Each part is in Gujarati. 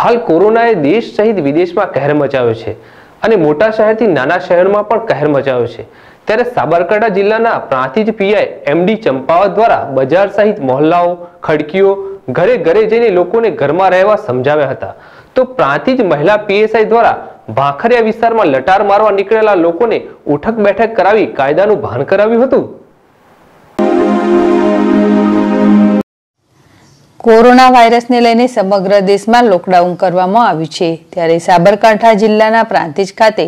હાલ કોરોનાએ દેશ સહિત વિદેશમાં કહેર મચાવ્યો છે અને મોટા શહેરથી નાના શહેરમાં પણ કહેર મચાવ્યો છે ત્યારે સાબરકાંઠા જિલ્લાના પ્રાંતિજ પીઆઈ એમડી ચંપાવત દ્વારા બજાર સહિત મોહલ્લાઓ ખડકીઓ ઘરે ઘરે જઈને લોકોને ઘરમાં રહેવા સમજાવ્યા હતા તો પ્રાંતિજ મહિલા પીએસઆઈ દ્વારા ભાખરિયા વિસ્તારમાં લટાર મારવા નીકળેલા લોકોને ઉઠક બેઠક કરાવી કાયદાનું ભાન કરાવ્યું હતું કોરોના વાયરસને લઈને સમગ્ર દેશમાં લોકડાઉન કરવામાં આવ્યું છે ત્યારે સાબરકાંઠા જિલ્લાના પ્રાંતિજ ખાતે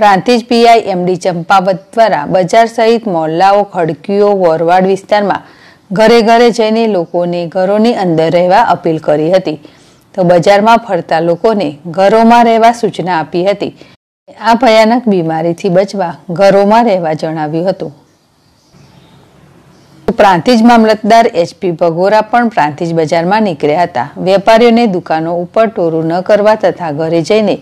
પ્રાંતિજ પીઆઈ એમડી ચંપાવત દ્વારા બજાર સહિત મોલ્લાઓ ખડકીઓ વોરવાડ વિસ્તારમાં ઘરે ઘરે જઈને લોકોને ઘરોની અંદર રહેવા અપીલ કરી હતી તો બજારમાં ફરતા લોકોને ઘરોમાં રહેવા સૂચના આપી હતી આ ભયાનક બીમારીથી બચવા ઘરોમાં રહેવા જણાવ્યું હતું પ્રાંતિજ મામલતદાર એચપી ભગોરા પણ પ્રાંતિજ બજારમાં નીકળ્યા હતા વેપારીઓને દુકાનો ઉપર ટોરું ન કરવા તથા ઘરે જઈને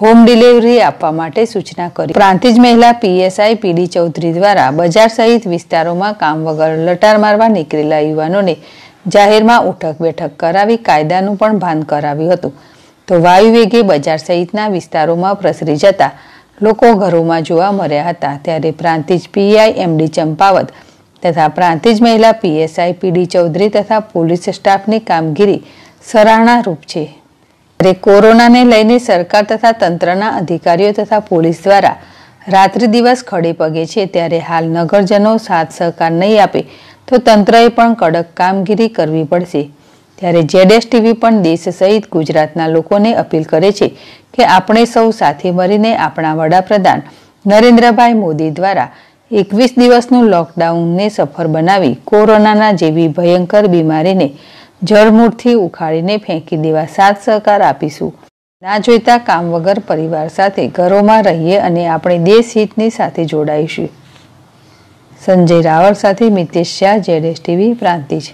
હોમ ડિલિવરી આપવા માટે સૂચના કરી પ્રાંતિજ મહિલા પીએસઆઈ પીડી ચૌધરી દ્વારા બજાર સહિત વિસ્તારોમાં કામ વગર લટાર મારવા નીકળેલા યુવાનોને જાહેરમાં ઉઠક બેઠક કરાવી કાયદાનું પણ ભાન કરાવ્યું હતું તો વાયુ વેગે બજાર સહિતના વિસ્તારોમાં પ્રસરી જતા લોકો ઘરોમાં જોવા મળ્યા હતા ત્યારે પ્રાંતિજ પીઆઈ એમડી ચંપાવત તથા પ્રાંતિજ મહિલા પીએસઆઈ પીડી ચૌધરી તથા પોલીસ સ્ટાફની કામગીરી સરાહનારૂપ છે ત્યારે કોરોનાને લઈને સરકાર તથા તંત્રના અધિકારીઓ તથા પોલીસ દ્વારા રાત્રિ દિવસ ખડે પગે છે ત્યારે હાલ નગરજનો સાથ સહકાર નહીં આપે તો તંત્રએ પણ કડક કામગીરી કરવી પડશે ત્યારે જેડેસ ટીવી પણ દેશ સહિત ગુજરાતના લોકોને અપીલ કરે છે કે આપણે સૌ સાથે મળીને આપણા વડાપ્રધાન નરેન્દ્રભાઈ મોદી દ્વારા એકવીસ દિવસનું લોકડાઉનને સફળ બનાવી કોરોનાના જેવી ભયંકર બીમારીને જળમૂળથી ઉખાડીને ફેંકી દેવા સાથ સહકાર આપીશું ના જોઈતા કામ વગર પરિવાર સાથે ઘરોમાં રહીએ અને આપણે દેશ હિતની સાથે જોડાઈશું સંજય રાવળ સાથે મિતેશ શાહ જેડેશ ટીવી પ્રાંતિજ